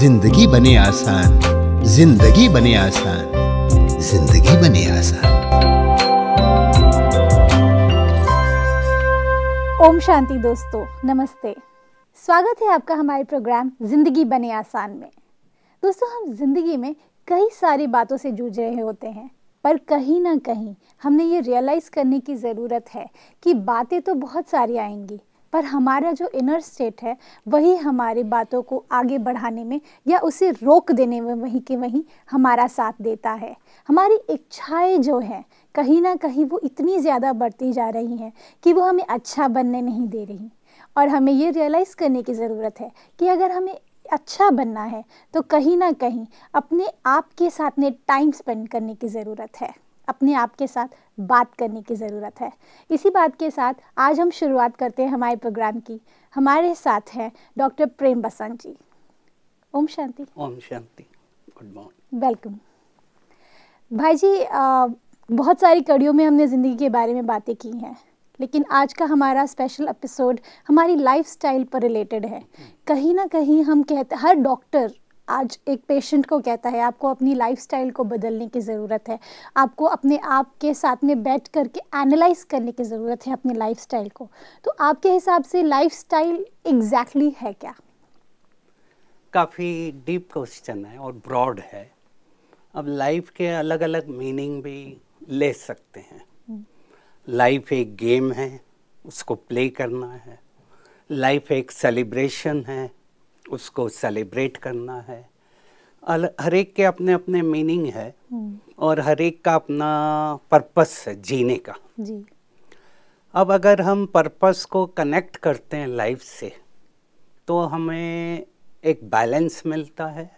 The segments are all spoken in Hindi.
जिंदगी बने आसान जिंदगी बने आसान जिंदगी बने आसान ओम शांति दोस्तों नमस्ते स्वागत है आपका हमारे प्रोग्राम जिंदगी बने आसान में दोस्तों हम जिंदगी में कई सारी बातों से जूझ रहे होते हैं पर कहीं ना कहीं हमने ये रियलाइज़ करने की ज़रूरत है कि बातें तो बहुत सारी आएंगी पर हमारा जो इनर स्टेट है वही हमारी बातों को आगे बढ़ाने में या उसे रोक देने में वहीं के वहीं हमारा साथ देता है हमारी इच्छाएं जो हैं कहीं ना कहीं वो इतनी ज़्यादा बढ़ती जा रही हैं कि वो हमें अच्छा बनने नहीं दे रही और हमें ये रियलाइज़ करने की ज़रूरत है कि अगर हमें अच्छा बनना है तो कहीं ना कहीं अपने आप के साथ में टाइम स्पेंड करने की ज़रूरत है अपने आप के साथ बात करने की ज़रूरत है इसी बात के साथ आज हम शुरुआत करते हैं हमारे प्रोग्राम की हमारे साथ हैं डॉक्टर प्रेम बसंत जी ओम शांति ओम शांति गुड मॉर्निंग वेलकम भाई जी आ, बहुत सारी कड़ियों में हमने ज़िंदगी के बारे में बातें की हैं लेकिन आज का हमारा स्पेशल एपिसोड हमारी लाइफस्टाइल पर रिलेटेड है हम्म। कहीं ना कहीं हम कहते हर डॉक्टर आज एक पेशेंट को कहता है आपको अपनी लाइफ को बदलने की ज़रूरत है आपको अपने आप के साथ में बैठ करके एनालाइज करने की ज़रूरत है अपनी लाइफ को तो आपके हिसाब से लाइफ स्टाइल एग्जैक्टली है क्या काफ़ी डीप क्वेश्चन है और ब्रॉड है अब लाइफ के अलग अलग मीनिंग भी ले सकते हैं लाइफ हम्म। एक गेम है उसको प्ले करना है लाइफ एक सेलिब्रेशन है उसको सेलिब्रेट करना है हर एक के अपने अपने मीनिंग है हम्म। और हर एक का अपना पर्पस है जीने का जी अब अगर हम पर्पस को कनेक्ट करते हैं लाइफ से तो हमें एक बैलेंस मिलता है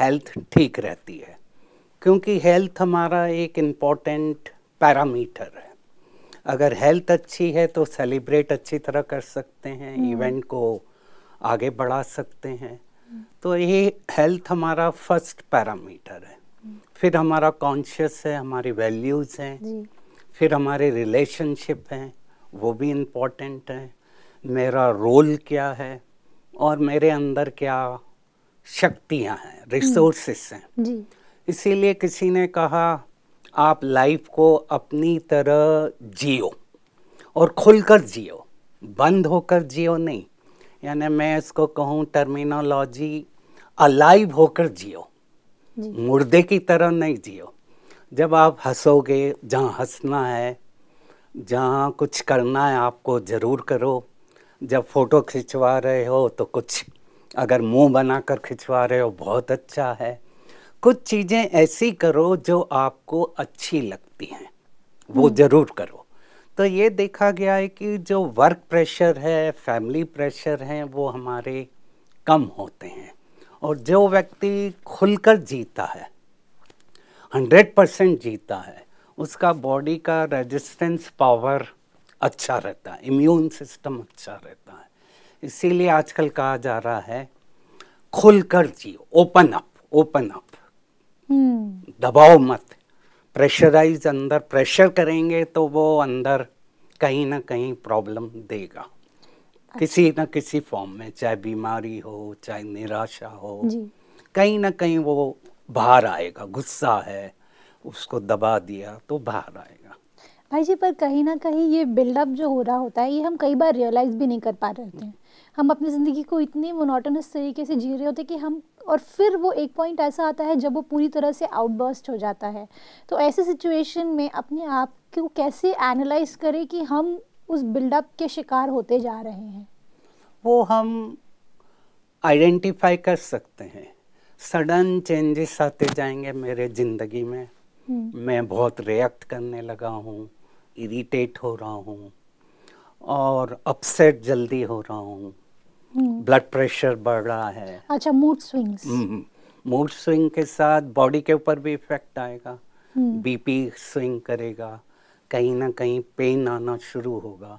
हेल्थ ठीक रहती है क्योंकि हेल्थ हमारा एक इम्पॉर्टेंट पैरामीटर है अगर हेल्थ अच्छी है तो सेलिब्रेट अच्छी तरह कर सकते हैं हम्म। इवेंट को आगे बढ़ा सकते हैं तो ये हेल्थ हमारा फर्स्ट पैरामीटर है फिर हमारा कॉन्शियस है हमारी वैल्यूज़ हैं फिर हमारे रिलेशनशिप हैं वो भी इम्पोर्टेंट है मेरा रोल क्या है और मेरे अंदर क्या शक्तियां हैं रिसोर्सेस हम्म। हैं इसीलिए किसी ने कहा आप लाइफ को अपनी तरह जियो और खुलकर जियो बंद होकर जियो नहीं यानी मैं इसको कहूँ टर्मिनोलॉजी अलाइव होकर जियो मुर्दे की तरह नहीं जियो जब आप हंसोगे जहाँ हंसना है जहाँ कुछ करना है आपको ज़रूर करो जब फ़ोटो खिंचवा रहे हो तो कुछ अगर मुंह बनाकर खिंचवा रहे हो बहुत अच्छा है कुछ चीज़ें ऐसी करो जो आपको अच्छी लगती हैं वो हम्म। ज़रूर करो तो ये देखा गया है कि जो वर्क प्रेशर है फैमिली प्रेशर हैं वो हमारे कम होते हैं और जो व्यक्ति खुलकर जीता है हंड्रेड परसेंट जीता है उसका बॉडी का रेजिस्टेंस पावर अच्छा रहता है इम्यून सिस्टम अच्छा रहता है इसीलिए आजकल कहा जा रहा है खुलकर जियो ओपन अप ओपन अप दबाओ मत प्रेशराइज अंदर प्रेशर करेंगे तो वो अंदर कहीं ना कहीं प्रॉब्लम देगा अच्छा। किसी ना किसी फॉर्म में चाहे बीमारी हो चाहे निराशा हो कहीं ना कहीं वो बाहर आएगा गुस्सा है उसको दबा दिया तो बाहर आएगा भाई जी पर कहीं ना कहीं ये बिल्डअप जो हो रहा होता है ये हम कई बार रियलाइज भी नहीं कर पा रहे थे हैं हम अपनी ज़िंदगी को इतने मोनोटोनस तरीके से जी रहे होते कि हम और फिर वो एक पॉइंट ऐसा आता है जब वो पूरी तरह से आउटबर्स्ट हो जाता है तो ऐसे सिचुएशन में अपने आप को कैसे एनालाइज करें कि हम उस बिल्डअप के शिकार होते जा रहे हैं वो हम आइडेंटिफाई कर सकते हैं सडन चेंजेस आते जाएंगे मेरे ज़िंदगी में हम्म। मैं बहुत रिएक्ट करने लगा हूँ इरिटेट हो रहा हूँ और अपसेट जल्दी हो रहा हूँ ब्लड प्रेशर बढ़ रहा है अच्छा मूड स्विंग्स मूड स्विंग के साथ बॉडी के ऊपर भी इफेक्ट आएगा बीपी हम्म। स्विंग करेगा कहीं ना कहीं पेन आना शुरू होगा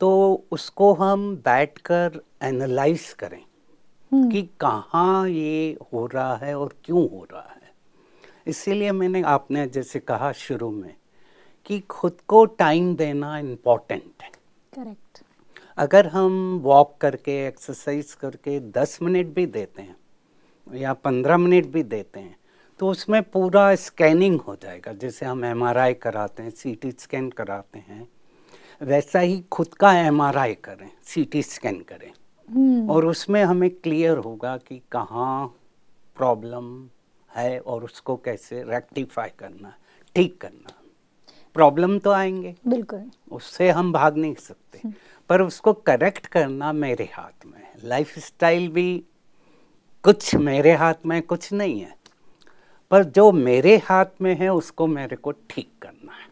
तो उसको हम बैठकर एनालाइज करें हम्म। कि कहाँ ये हो रहा है और क्यों हो रहा है इसीलिए मैंने आपने जैसे कहा शुरू में कि खुद को टाइम देना इम्पोर्टेंट है करेक्ट अगर हम वॉक करके एक्सरसाइज करके दस मिनट भी देते हैं या पंद्रह मिनट भी देते हैं तो उसमें पूरा स्कैनिंग हो जाएगा जैसे हम एम कराते हैं सीटी स्कैन कराते हैं वैसा ही खुद का एम करें सीटी स्कैन करें हम्म। और उसमें हमें क्लियर होगा कि कहाँ प्रॉब्लम है और उसको कैसे रेक्टिफाई करना ठीक करना प्रॉब्लम तो आएंगे बिल्कुल उससे हम भाग नहीं सकते हम्म। पर उसको करेक्ट करना मेरे हाथ में है लाइफ स्टाइल भी कुछ मेरे हाथ में कुछ नहीं है पर जो मेरे हाथ में है उसको मेरे को ठीक करना है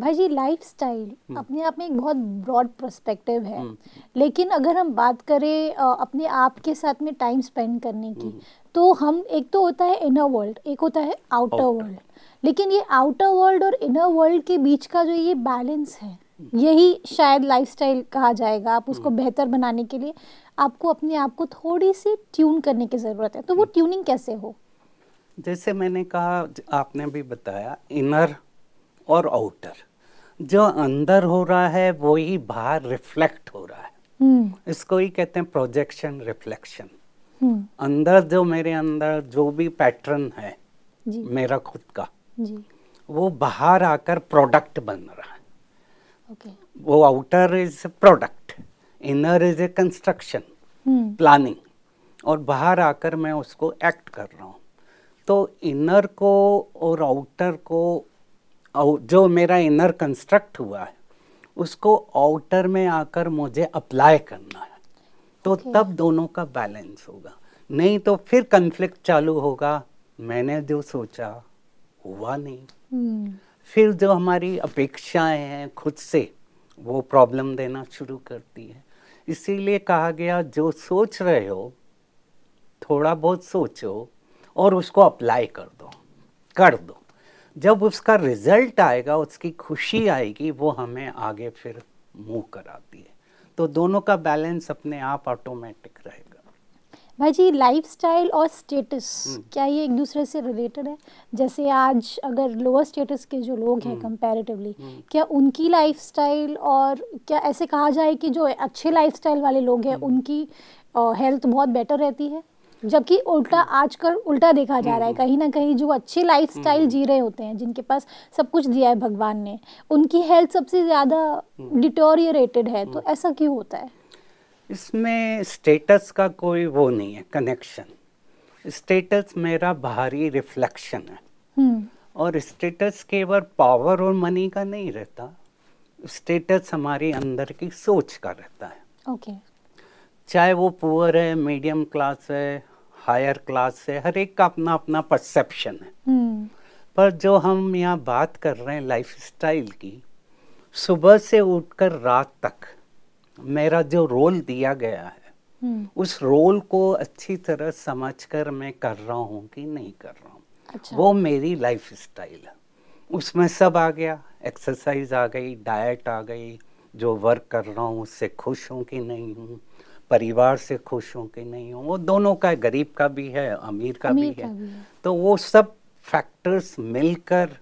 भाई जी लाइफ स्टाइल हम्म। अपने आप में एक बहुत ब्रॉड प्रस्पेक्टिव है हम्म। लेकिन अगर हम बात करें अपने आप के साथ में टाइम स्पेंड करने की हम्म। तो हम एक तो होता है इनर वर्ल्ड एक होता है आउटर वर्ल्ड लेकिन ये आउटर वर्ल्ड और इनर वर्ल्ड के बीच का जो ये बैलेंस है यही शायद लाइफस्टाइल कहा जाएगा आप उसको हम्म। बेहतर बनाने के लिए आपको अपने आप को थोड़ी सी ट्यून करने की ज़रूरत है तो वो ट्यूनिंग हम्म। कैसे हो जैसे मैंने कहा आपने भी बताया इनर और आउटर जो अंदर हो रहा है वो ही बाहर रिफ्लेक्ट हो रहा है हम्म। इसको ही कहते हैं प्रोजेक्शन रिफ्लेक्शन अंदर जो मेरे अंदर जो भी पैटर्न है जी। मेरा खुद का जी। वो बाहर आकर प्रोडक्ट बन रहा है okay. वो outer is product inner is a construction planning और बाहर आकर मैं उसको एक्ट कर रहा हूँ तो इनर को और आउटर को जो मेरा इनर कंस्ट्रक्ट हुआ है उसको आउटर में आकर मुझे अप्लाई करना है तो okay. तब दोनों का बैलेंस होगा नहीं तो फिर कन्फ्लिक्ट चालू होगा मैंने जो सोचा हुआ नहीं hmm. फिर जो हमारी अपेक्षाएं हैं खुद से वो प्रॉब्लम देना शुरू करती है इसीलिए कहा गया जो सोच रहे हो थोड़ा बहुत सोचो और उसको अप्लाई कर दो कर दो जब उसका रिजल्ट आएगा उसकी खुशी आएगी वो हमें आगे फिर मूव कराती है तो दोनों का बैलेंस अपने आप ऑटोमेटिक रहेगा भाई जी स्टाइल और स्टेटस हम्म। क्या ये एक दूसरे से रिलेटेड है जैसे आज अगर लोअर स्टेटस के जो लोग हैं कंपैरेटिवली हम्म। हम्म। क्या उनकी स्टाइल और क्या ऐसे कहा जाए कि जो अच्छे स्टाइल वाले लोग हैं उनकी हेल्थ बहुत बेटर रहती है जबकि उल्टा आजकल उल्टा देखा जा रहा है कहीं ना कहीं जो अच्छे लाइफ स्टाइल जी रहे होते हैं जिनके पास सब कुछ दिया है भगवान ने उनकी हेल्थ सबसे ज़्यादा डिटोरियरेटेड है तो ऐसा क्यों होता है इसमें स्टेटस का कोई वो नहीं है कनेक्शन स्टेटस मेरा बाहरी रिफ्लेक्शन है हम्म। और स्टेटस केवल पावर और मनी का नहीं रहता स्टेटस हमारे अंदर की सोच का रहता है ओके चाहे वो पुअर है मीडियम क्लास है हायर क्लास है हर एक का अपना अपना परसेप्शन है हम्म। पर जो हम यहाँ बात कर रहे हैं लाइफस्टाइल की सुबह से उठकर रात तक मेरा जो रोल दिया गया है हम्म। उस रोल को अच्छी तरह समझकर मैं कर रहा हूँ कि नहीं कर रहा हूँ अच्छा। वो मेरी लाइफ स्टाइल है उसमें सब आ गया एक्सरसाइज आ गई डाइट आ गई जो वर्क कर रहा हूँ उससे खुश हूँ कि नहीं हूँ परिवार से खुश हूँ कि नहीं हूँ वो दोनों का गरीब का भी है अमीर का, अमीर भी, का है। भी है तो वो सब फैक्टर्स मिलकर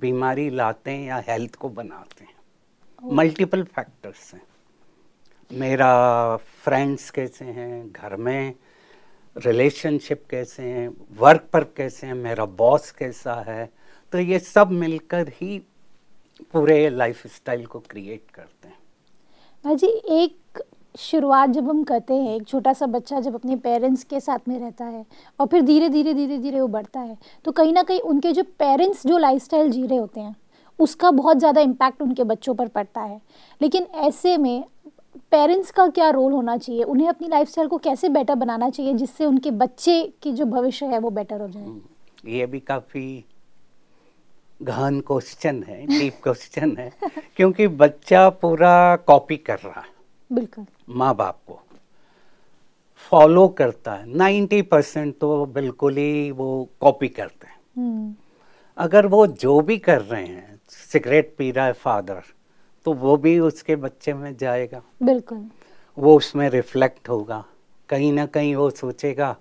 बीमारी लाते हैं या हेल्थ को बनाते हैं मल्टीपल फैक्टर्स हैं मेरा फ्रेंड्स कैसे हैं घर में रिलेशनशिप कैसे हैं वर्क पर कैसे हैं मेरा बॉस कैसा है तो ये सब मिलकर ही पूरे लाइफ स्टाइल को क्रिएट करते हैं भाजी एक शुरुआत जब हम करते हैं एक छोटा सा बच्चा जब अपने पेरेंट्स के साथ में रहता है और फिर धीरे धीरे धीरे धीरे वो बढ़ता है तो कहीं ना कहीं उनके जो पेरेंट्स जो लाइफस्टाइल जी रहे होते हैं उसका बहुत ज़्यादा इम्पैक्ट उनके बच्चों पर पड़ता है लेकिन ऐसे में पेरेंट्स का क्या रोल होना चाहिए उन्हें अपनी लाइफ को कैसे बेटर बनाना चाहिए जिससे उनके बच्चे की जो भविष्य है वो बेटर हो जाए हम्म, ये भी काफ़ी गहन क्वेश्चन है डीप क्वेश्चन है क्योंकि बच्चा पूरा कॉपी कर रहा है बिल्कुल माँ बाप को फॉलो करता है नाइन्टी परसेंट तो बिल्कुल ही वो कॉपी करते हैं हम्म। अगर वो जो भी कर रहे हैं सिगरेट पी रहा है फादर तो वो भी उसके बच्चे में जाएगा बिल्कुल वो उसमें रिफ्लेक्ट होगा कहीं ना कहीं वो सोचेगा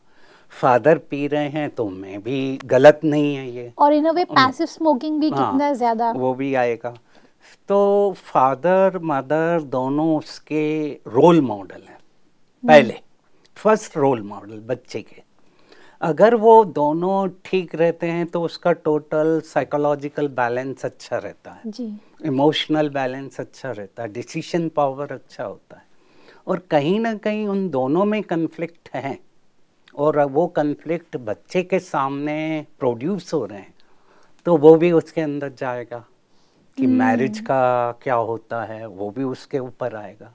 फादर पी रहे हैं तो मैं भी गलत नहीं है ये और इन वे पैसिव स्मोकिंग भी हाँ, कितना ज़्यादा वो भी आएगा तो फादर मदर दोनों उसके रोल मॉडल हैं हम्म। पहले फर्स्ट रोल मॉडल बच्चे के अगर वो दोनों ठीक रहते हैं तो उसका टोटल साइकोलॉजिकल बैलेंस अच्छा रहता है इमोशनल बैलेंस अच्छा रहता है डिसीशन पावर अच्छा होता है और कहीं ना कहीं उन दोनों में कन्फ्लिक्ट हैं और वो कन्फ्लिक्ट बच्चे के सामने प्रोड्यूस हो रहे हैं तो वो भी उसके अंदर जाएगा कि मैरिज हम्म। का क्या होता है वो भी उसके ऊपर आएगा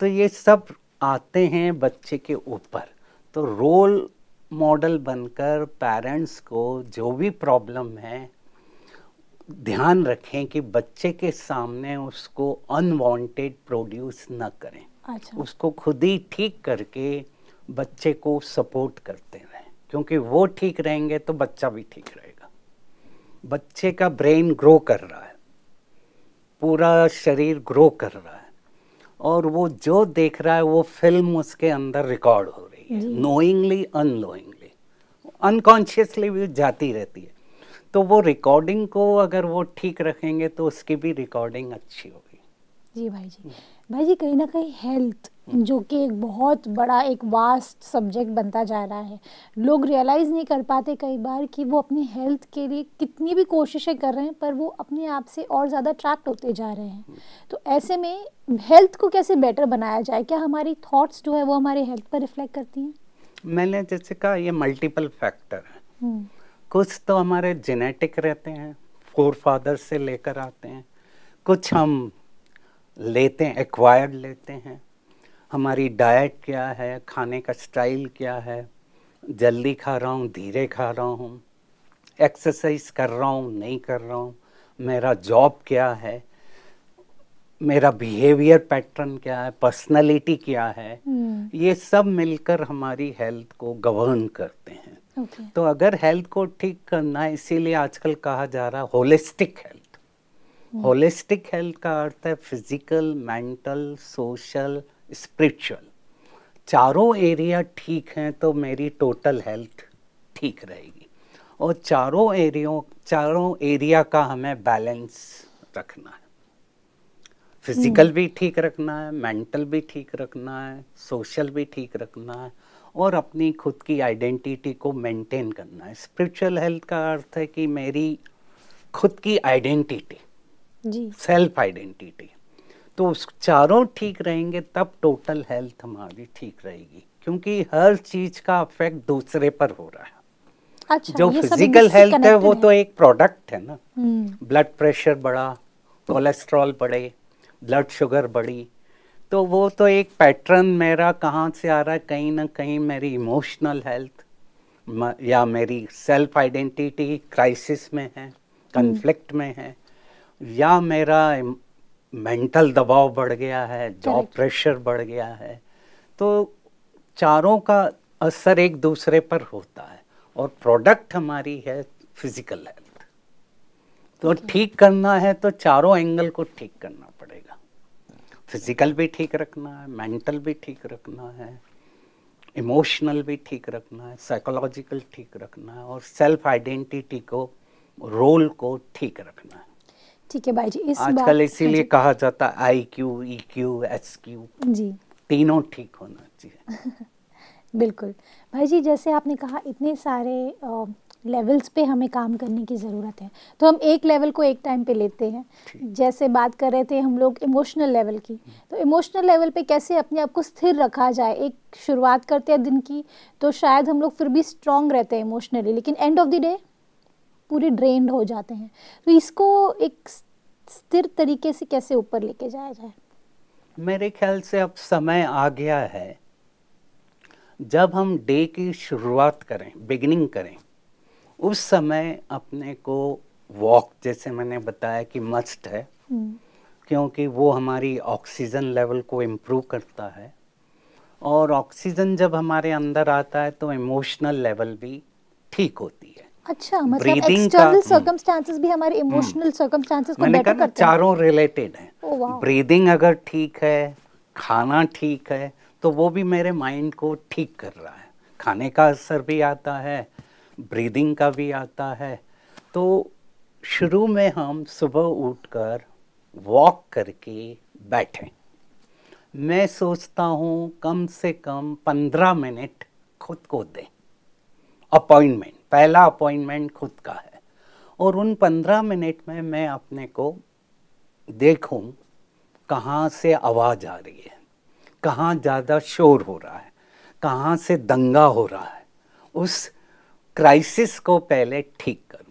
तो ये सब आते हैं बच्चे के ऊपर तो रोल मॉडल बनकर पेरेंट्स को जो भी प्रॉब्लम है ध्यान रखें कि बच्चे के सामने उसको अनवांटेड प्रोड्यूस न करें अच्छा। उसको खुद ही ठीक करके बच्चे को सपोर्ट करते रहें क्योंकि वो ठीक रहेंगे तो बच्चा भी ठीक रहेगा बच्चे का ब्रेन ग्रो कर रहा है पूरा शरीर ग्रो कर रहा है और वो जो देख रहा है वो फिल्म उसके अंदर रिकॉर्ड हो रही है नोइंगली अनोइंगली अनकॉन्शियसली भी जाती रहती है तो वो रिकॉर्डिंग को अगर वो ठीक रखेंगे तो उसकी भी रिकॉर्डिंग अच्छी होगी जी भाई जी भाई जी कहीं ना कहीं हेल्थ जो कि एक बहुत बड़ा एक वास्ट सब्जेक्ट बनता जा रहा है लोग रियलाइज़ नहीं कर पाते कई बार कि वो अपनी हेल्थ के लिए कितनी भी कोशिशें कर रहे हैं पर वो अपने आप से और ज़्यादा अट्रैक्ट होते जा रहे हैं तो ऐसे में हेल्थ को कैसे बेटर बनाया जाए क्या हमारी थॉट्स जो है वो हमारे हेल्थ पर रिफ्लेक्ट करती हैं मैंने जैसे कहा ये मल्टीपल फैक्टर है हम्म। कुछ तो हमारे जेनेटिक रहते हैं फोर फादर से लेकर आते हैं कुछ हम लेते हैं एक्वायर्ड लेते हैं हमारी डाइट क्या है खाने का स्टाइल क्या है जल्दी खा रहा हूँ धीरे खा रहा हूँ एक्सरसाइज कर रहा हूँ नहीं कर रहा हूँ मेरा जॉब क्या है मेरा बिहेवियर पैटर्न क्या है पर्सनालिटी क्या है hmm. ये सब मिलकर हमारी हेल्थ को गवर्न करते हैं okay. तो अगर हेल्थ को ठीक करना है इसीलिए आजकल कहा जा रहा है holistic health holistic hmm. Health का अर्थ है फिजिकल मेंटल सोशल स्पिरिचुअल चारों एरिया ठीक हैं तो मेरी टोटल हेल्थ ठीक रहेगी और चारों एरियो चारों एरिया का हमें बैलेंस रखना है फिजिकल hmm. भी ठीक रखना है मेंटल भी ठीक रखना है सोशल भी ठीक रखना है और अपनी खुद की आइडेंटिटी को मेंटेन करना है स्पिरिचुअल हेल्थ का अर्थ है कि मेरी खुद की आइडेंटिटी जी सेल्फ आइडेंटिटी तो उस चारों ठीक रहेंगे तब टोटल हेल्थ हमारी ठीक रहेगी क्योंकि हर चीज का अफेक्ट दूसरे पर हो रहा है अच्छा, जो फिजिकल हेल्थ है वो है। तो एक प्रोडक्ट है ना ब्लड हम्म। प्रेशर बढ़ा कोलेस्ट्रॉल बढ़े ब्लड शुगर बढ़ी तो वो तो एक पैटर्न मेरा कहाँ से आ रहा है कहीं ना कहीं मेरी इमोशनल हेल्थ या मेरी सेल्फ आइडेंटिटी क्राइसिस में है कन्फ्लिक्ट हम्म। में है या मेरा मेंटल दबाव बढ़ गया है जॉब प्रेशर बढ़ गया है तो चारों का असर एक दूसरे पर होता है और प्रोडक्ट हमारी है फिजिकल हेल्थ तो ठीक करना है तो चारों एंगल को ठीक करना पड़ेगा फिजिकल भी ठीक रखना है मेंटल भी ठीक रखना है इमोशनल भी ठीक रखना है साइकोलॉजिकल ठीक रखना है और सेल्फ आइडेंटिटी को रोल को ठीक रखना है ठीक है भाई जी इस आजकल इसीलिए कहा जाता है I Q E Q S Q जी तीनों ठीक होना चाहिए बिल्कुल भाई जी जैसे आपने कहा इतने सारे लेवल्स पे हमें काम करने की ज़रूरत है तो हम एक लेवल को एक टाइम पे लेते हैं जैसे बात कर रहे थे हम लोग इमोशनल लेवल की तो इमोशनल लेवल पे कैसे अपने आप को स्थिर रखा जाए एक शुरुआत करते हैं दिन की तो शायद हम लोग फिर भी स्ट्रांग रहते हैं इमोशनली लेकिन एंड ऑफ द डे पूरे ड्रेनड हो जाते हैं तो इसको एक स्थिर तरीके से कैसे ऊपर लेके जाया जाए मेरे ख्याल से अब समय आ गया है जब हम डे की शुरुआत करें बिगिनिंग करें उस समय अपने को वॉक जैसे मैंने बताया कि मस्ट है हम्म। क्योंकि वो हमारी ऑक्सीजन लेवल को इम्प्रूव करता है और ऑक्सीजन जब हमारे अंदर आता है तो इमोशनल लेवल भी ठीक होती है अच्छा मतलब एक्सटर्नल सर्कमस्टांसेस भी हमारे इमोशनल हम्म। सर्कमस्टांसेस को बेटर करते हैं चारों रिलेटेड है ब्रीदिंग अगर ठीक है खाना ठीक है तो वो भी मेरे माइंड को ठीक कर रहा है खाने का असर भी आता है ब्रीदिंग का भी आता है तो शुरू में हम सुबह उठकर वॉक करके बैठे मैं सोचता हूँ कम से कम पंद्रह मिनट खुद को दें अपॉइंटमेंट पहला अपॉइंटमेंट खुद का है और उन पंद्रह मिनट में मैं अपने को देखूं कहाँ से आवाज़ आ रही है कहाँ ज़्यादा शोर हो रहा है कहाँ से दंगा हो रहा है उस क्राइसिस को पहले ठीक करूं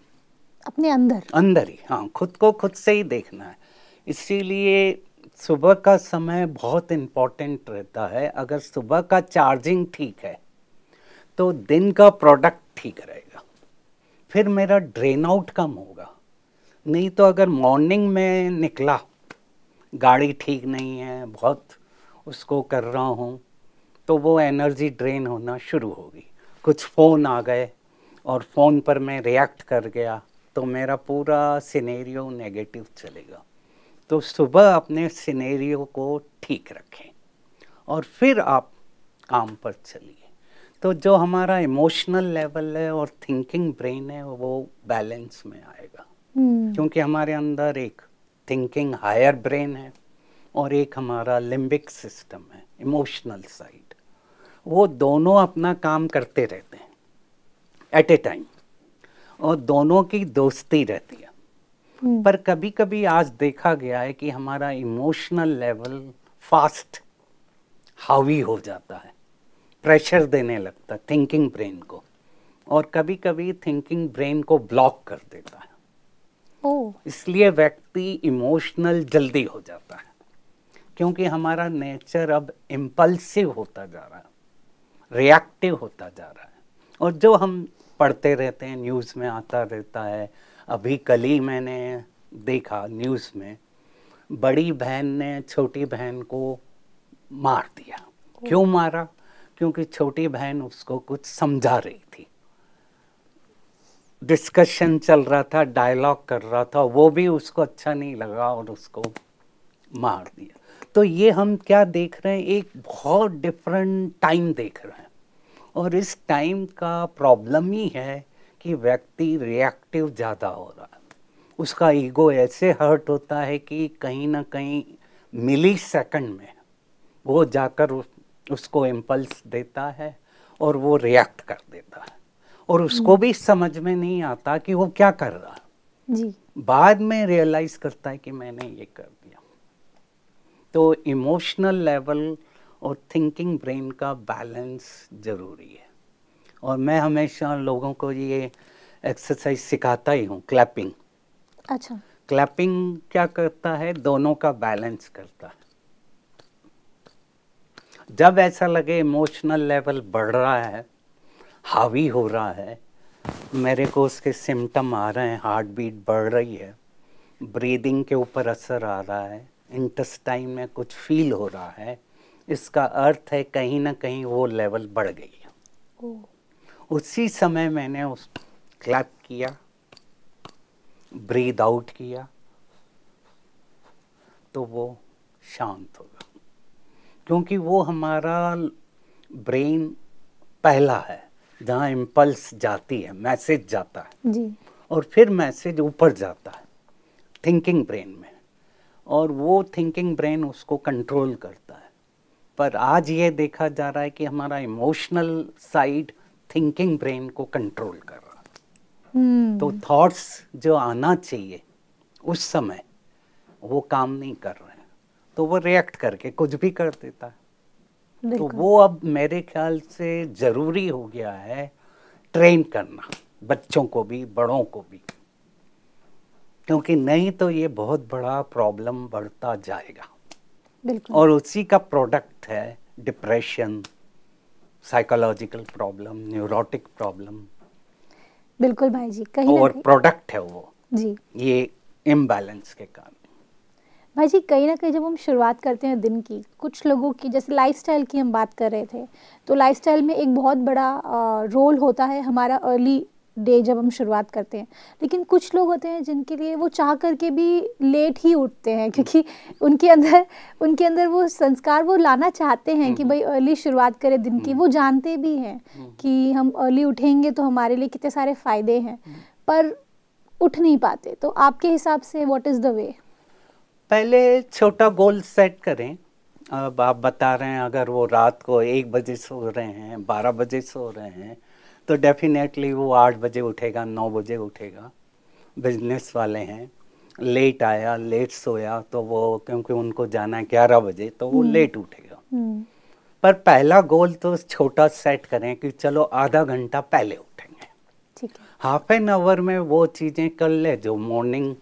अपने अंदर अंदर ही हाँ खुद को खुद से ही देखना है इसीलिए सुबह का समय बहुत इम्पॉर्टेंट रहता है अगर सुबह का चार्जिंग ठीक है तो दिन का प्रोडक्ट ठीक रहे फिर मेरा ड्रेन आउट कम होगा नहीं तो अगर मॉर्निंग में निकला गाड़ी ठीक नहीं है बहुत उसको कर रहा हूँ तो वो एनर्जी ड्रेन होना शुरू होगी कुछ फ़ोन आ गए और फ़ोन पर मैं रिएक्ट कर गया तो मेरा पूरा सिनेरियो नेगेटिव चलेगा तो सुबह अपने सिनेरियो को ठीक रखें और फिर आप काम पर चलिए तो जो हमारा इमोशनल लेवल है और थिंकिंग ब्रेन है वो बैलेंस में आएगा hmm. क्योंकि हमारे अंदर एक थिंकिंग हायर ब्रेन है और एक हमारा लिम्बिक सिस्टम है इमोशनल साइड वो दोनों अपना काम करते रहते हैं एट ए टाइम और दोनों की दोस्ती रहती है hmm. पर कभी कभी आज देखा गया है कि हमारा इमोशनल लेवल फास्ट हावी हो जाता है प्रेशर देने लगता थिंकिंग ब्रेन को और कभी कभी थिंकिंग ब्रेन को ब्लॉक कर देता है oh. इसलिए व्यक्ति इमोशनल जल्दी हो जाता है क्योंकि हमारा नेचर अब इम्पल्सिव होता जा रहा है रिएक्टिव होता जा रहा है और जो हम पढ़ते रहते हैं न्यूज़ में आता रहता है अभी कल ही मैंने देखा न्यूज़ में बड़ी बहन ने छोटी बहन को मार दिया क्यों मारा क्योंकि छोटी बहन उसको कुछ समझा रही थी डिस्कशन चल रहा था डायलॉग कर रहा था वो भी उसको अच्छा नहीं लगा और उसको मार दिया तो ये हम क्या देख रहे हैं एक बहुत डिफरेंट टाइम देख रहे हैं और इस टाइम का प्रॉब्लम ही है कि व्यक्ति रिएक्टिव ज़्यादा हो रहा है उसका ईगो ऐसे हर्ट होता है कि कहीं ना कहीं मिली सेकंड में वो जाकर उस उसको इम्पल्स देता है और वो रिएक्ट कर देता है और उसको भी समझ में नहीं आता कि वो क्या कर रहा जी बाद में रियलाइज करता है कि मैंने ये कर दिया तो इमोशनल लेवल और थिंकिंग ब्रेन का बैलेंस ज़रूरी है और मैं हमेशा लोगों को ये एक्सरसाइज सिखाता ही हूँ क्लैपिंग अच्छा क्लैपिंग क्या करता है दोनों का बैलेंस करता है जब ऐसा लगे इमोशनल लेवल बढ़ रहा है हावी हो रहा है मेरे को उसके सिम्टम आ रहे हैं हार्ट बीट बढ़ रही है ब्रीदिंग के ऊपर असर आ रहा है इंटस्टाइन में कुछ फील हो रहा है इसका अर्थ है कहीं ना कहीं वो लेवल बढ़ गई है उसी समय मैंने उस क्लैप किया ब्रीद आउट किया तो वो शांत हो गया क्योंकि वो हमारा ब्रेन पहला है जहाँ इम्पल्स जाती है मैसेज जाता है जी और फिर मैसेज ऊपर जाता है थिंकिंग ब्रेन में और वो थिंकिंग ब्रेन उसको कंट्रोल करता है पर आज ये देखा जा रहा है कि हमारा इमोशनल साइड थिंकिंग ब्रेन को कंट्रोल कर रहा है हम्म। तो थॉट्स जो आना चाहिए उस समय वो काम नहीं कर रहा तो वो रिएक्ट करके कुछ भी कर देता है तो वो अब मेरे ख्याल से ज़रूरी हो गया है ट्रेन करना बच्चों को भी बड़ों को भी क्योंकि नहीं तो ये बहुत बड़ा प्रॉब्लम बढ़ता जाएगा और उसी का प्रोडक्ट है depression psychological problem neurotic problem बिल्कुल भाई जी कहीं और प्रोडक्ट है वो जी ये इम्बैलेंस के कारण भाई जी कहीं ना कहीं जब हम शुरुआत करते हैं दिन की कुछ लोगों की जैसे लाइफस्टाइल की हम बात कर रहे थे तो लाइफस्टाइल में एक बहुत बड़ा रोल होता है हमारा अर्ली डे जब हम शुरुआत करते हैं लेकिन कुछ लोग होते हैं जिनके लिए वो चाह करके भी लेट ही उठते हैं हम्म। क्योंकि उनके अंदर उनके अंदर वो संस्कार वो लाना चाहते हैं कि हम्म। भाई अर्ली शुरुआत करें दिन की हम्म। वो जानते भी हैं कि हम अर्ली उठेंगे तो हमारे लिए कितने सारे फ़ायदे हैं पर उठ नहीं पाते तो आपके हिसाब से व्हाट इज़ द वे पहले छोटा गोल सेट करें अब आप बता रहे हैं अगर वो रात को एक बजे सो रहे हैं बारह बजे सो रहे हैं तो डेफिनेटली वो आठ बजे उठेगा नौ बजे उठेगा बिजनेस वाले हैं लेट आया लेट सोया तो वो क्योंकि उनको जाना है ग्यारह बजे तो वो लेट हम्म। उठेगा हम्म। पर पहला गोल तो छोटा सेट करें कि चलो आधा घंटा पहले उठेंगे हाफ एन आवर में वो चीज़ें कर ले जो मॉर्निंग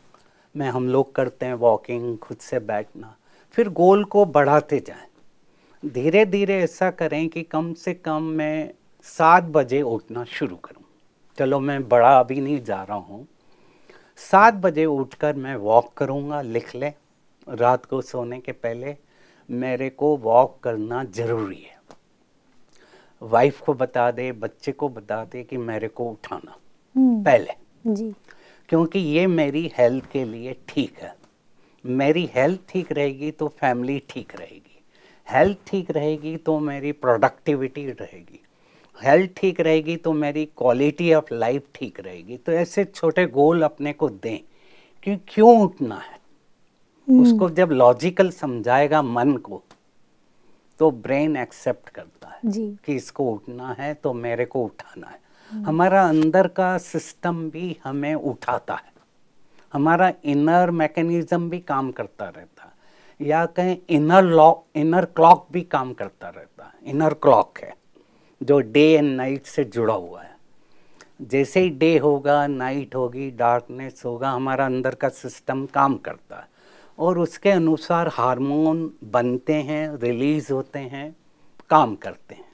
में हम लोग करते हैं वॉकिंग खुद से बैठना फिर गोल को बढ़ाते जाएं धीरे धीरे ऐसा करें कि कम से कम मैं सात बजे उठना शुरू करूं चलो मैं बड़ा अभी नहीं जा रहा हूं सात बजे उठकर मैं वॉक करूंगा लिख लें रात को सोने के पहले मेरे को वॉक करना ज़रूरी है वाइफ को बता दे बच्चे को बता दे कि मेरे को उठाना हम्म। पहले जी क्योंकि ये मेरी हेल्थ के लिए ठीक है मेरी हेल्थ ठीक रहेगी तो फैमिली ठीक रहेगी हेल्थ ठीक रहेगी तो मेरी प्रोडक्टिविटी रहेगी हेल्थ ठीक रहेगी तो मेरी क्वालिटी ऑफ लाइफ ठीक रहेगी तो ऐसे छोटे गोल अपने को दें कि क्यों उठना है hmm. उसको जब लॉजिकल समझाएगा मन को तो ब्रेन एक्सेप्ट करता है जी. कि इसको उठना है तो मेरे को उठाना है हमारा अंदर का सिस्टम भी हमें उठाता है हमारा इनर मैकेनिज्म भी काम करता रहता है या कहें इनर लॉक इनर क्लॉक भी काम करता रहता है इनर क्लॉक है जो डे एंड नाइट से जुड़ा हुआ है जैसे ही डे होगा नाइट होगी डार्कनेस होगा हमारा अंदर का सिस्टम काम करता है और उसके अनुसार हार्मोन बनते हैं रिलीज़ होते हैं काम करते हैं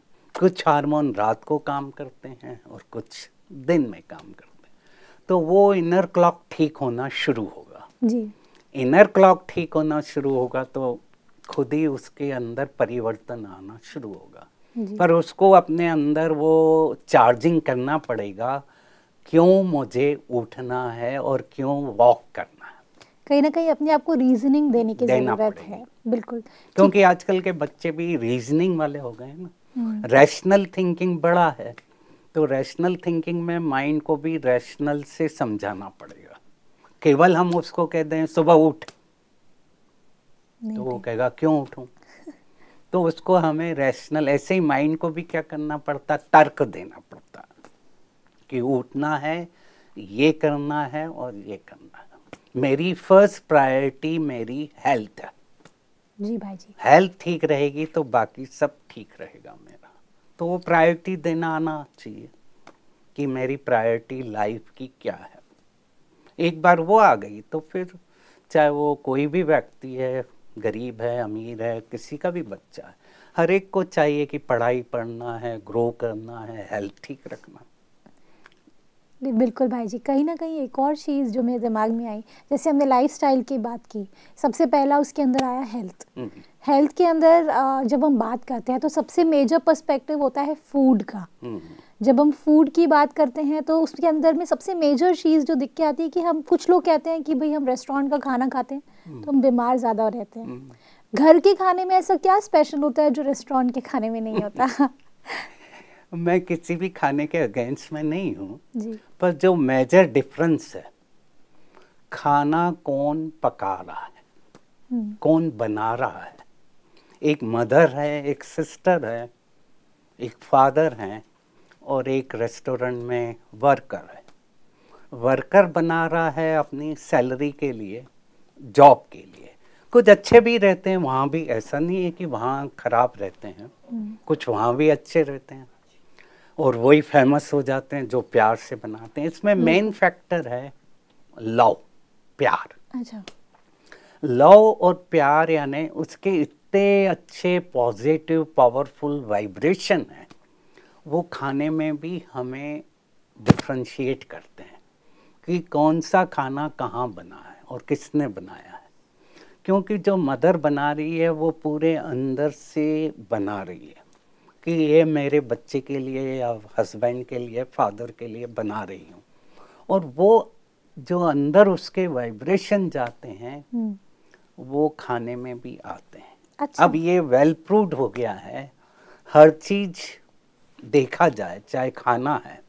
कुछ हार्मोन रात को काम करते हैं और कुछ दिन में काम करते हैं तो वो इनर क्लॉक ठीक होना शुरू होगा जी इनर क्लॉक ठीक होना शुरू होगा तो खुद ही उसके अंदर परिवर्तन आना शुरू होगा पर उसको अपने अंदर वो चार्जिंग करना पड़ेगा क्यों मुझे उठना है और क्यों वॉक करना है कहीं ना कहीं अपने आप को रीजनिंग देने की जरूरत है बिल्कुल क्योंकि आजकल के बच्चे भी रीजनिंग वाले हो गए हैं ना रैशनल hmm. थिंकिंग बड़ा है तो रैशनल थिंकिंग में माइंड को भी रैशनल से समझाना पड़ेगा केवल हम उसको कह दें सुबह उठ तो वो कहेगा क्यों उठूं तो उसको हमें रैशनल ऐसे ही माइंड को भी क्या करना पड़ता तर्क देना पड़ता कि उठना है ये करना है और ये करना है मेरी फर्स्ट प्रायोरिटी मेरी हेल्थ है जी भाई जी हेल्थ ठीक रहेगी तो बाकी सब ठीक रहेगा मेरा तो वो प्रायोरिटी देना आना चाहिए कि मेरी प्रायोरिटी लाइफ की क्या है एक बार वो आ गई तो फिर चाहे वो कोई भी व्यक्ति है गरीब है अमीर है किसी का भी बच्चा है हर एक को चाहिए कि पढ़ाई पढ़ना है ग्रो करना है हेल्थ ठीक रखना बिल्कुल भाई जी कहीं ना कहीं एक और चीज़ जो मेरे दिमाग में आई जैसे हमने लाइफस्टाइल की बात की सबसे पहला उसके अंदर आया हेल्थ हेल्थ हम्म। के अंदर जब हम बात करते हैं तो सबसे मेजर पर्सपेक्टिव होता है फूड का हम्म। जब हम फूड की बात करते हैं तो उसके अंदर में सबसे मेजर चीज़ जो दिख के आती है कि हम कुछ लोग कहते हैं कि भाई हम रेस्टोरेंट का खाना खाते हैं हम्म। तो हम बीमार ज़्यादा रहते हैं घर के खाने में ऐसा क्या स्पेशल होता है जो रेस्टोरेंट के खाने में नहीं होता मैं किसी भी खाने के अगेंस्ट में नहीं हूँ पर जो मेजर डिफरेंस है खाना कौन पका रहा है हम्म। कौन बना रहा है एक मदर है एक सिस्टर है एक फादर है और एक रेस्टोरेंट में वर्कर है वर्कर बना रहा है अपनी सैलरी के लिए जॉब के लिए कुछ अच्छे भी रहते हैं वहाँ भी ऐसा नहीं है कि वहाँ खराब रहते हैं हम्म। कुछ वहाँ भी अच्छे रहते हैं और वही फेमस हो जाते हैं जो प्यार से बनाते हैं इसमें मेन हम्म। फैक्टर है लव प्यार अच्छा लव और प्यार यानी उसके इतने अच्छे पॉजिटिव पावरफुल वाइब्रेशन है वो खाने में भी हमें डिफ्रेंशिएट करते हैं कि कौन सा खाना कहाँ बना है और किसने बनाया है क्योंकि जो मदर बना रही है वो पूरे अंदर से बना रही है कि ये मेरे बच्चे के लिए या हस्बैंड के लिए फादर के लिए बना रही हूँ और वो जो अंदर उसके वाइब्रेशन जाते हैं हम्म। वो खाने में भी आते हैं अच्छा। अब ये वेल प्रूव्ड हो गया है हर चीज देखा जाए चाहे खाना है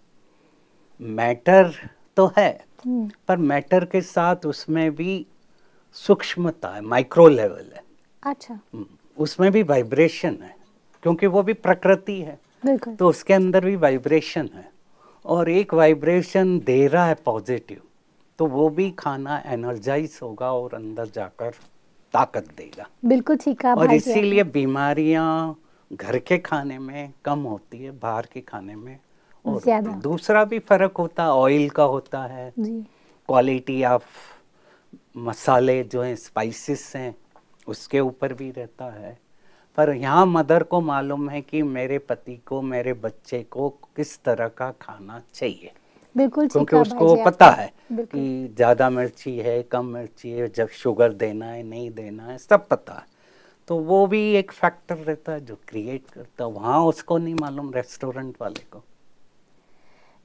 मैटर तो है हम्म। पर मैटर के साथ उसमें भी सूक्ष्मता है माइक्रो लेवल है अच्छा हम्म, उसमें भी वाइब्रेशन है क्योंकि वो भी प्रकृति है तो उसके अंदर भी वाइब्रेशन है और एक वाइब्रेशन दे रहा है पॉजिटिव तो वो भी खाना एनर्जाइज होगा और अंदर जाकर ताकत देगा बिल्कुल ठीक है और इसीलिए बीमारियां घर के खाने में कम होती है बाहर के खाने में और दूसरा भी फर्क होता है ऑयल का होता है क्वालिटी ऑफ मसाले जो हैं स्पाइसेस हैं उसके ऊपर भी रहता है पर यहाँ मदर को मालूम है कि मेरे पति को मेरे बच्चे को किस तरह का खाना चाहिए बिल्कुल क्योंकि उसको पता है कि ज़्यादा मिर्ची है कम मिर्ची है जब शुगर देना है नहीं देना है सब पता है तो वो भी एक फैक्टर रहता है जो क्रिएट करता है वहाँ उसको नहीं मालूम रेस्टोरेंट वाले को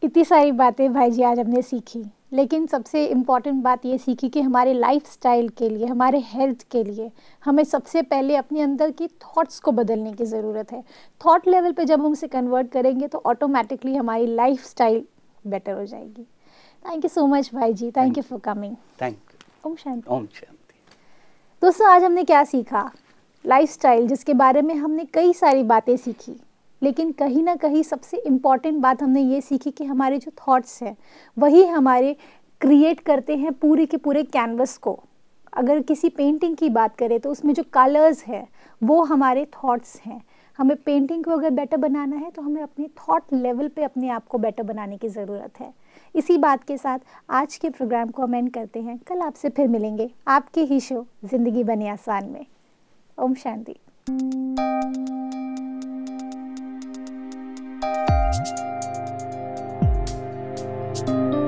इतनी सारी बातें भाई जी आज हमने सीखी लेकिन सबसे इम्पॉर्टेंट बात ये सीखी कि हमारे स्टाइल के लिए हमारे हेल्थ के लिए हमें सबसे पहले अपने अंदर की थॉट्स को बदलने की ज़रूरत है थॉट लेवल पे जब हम उसे कन्वर्ट करेंगे तो ऑटोमेटिकली हमारी स्टाइल बेटर हो जाएगी थैंक यू सो मच भाई जी thank you for coming thank ओम शांति ओम शांति दोस्तों आज हमने क्या सीखा लाइफ जिसके बारे में हमने कई सारी बातें सीखी लेकिन कहीं ना कहीं सबसे इम्पॉर्टेंट बात हमने ये सीखी कि हमारे जो थॉट्स हैं वही हमारे क्रिएट करते हैं पूरे के पूरे कैनवस को अगर किसी पेंटिंग की बात करें तो उसमें जो कलर्स है वो हमारे थॉट्स हैं हमें पेंटिंग को अगर बेटर बनाना है तो हमें अपने थॉट लेवल पे अपने आप को बेटर बनाने की ज़रूरत है इसी बात के साथ आज के प्रोग्राम को हम एंड करते हैं कल आपसे फिर मिलेंगे आपके ही शो ज़िंदगी बने आसान में ओम शांति Thank you.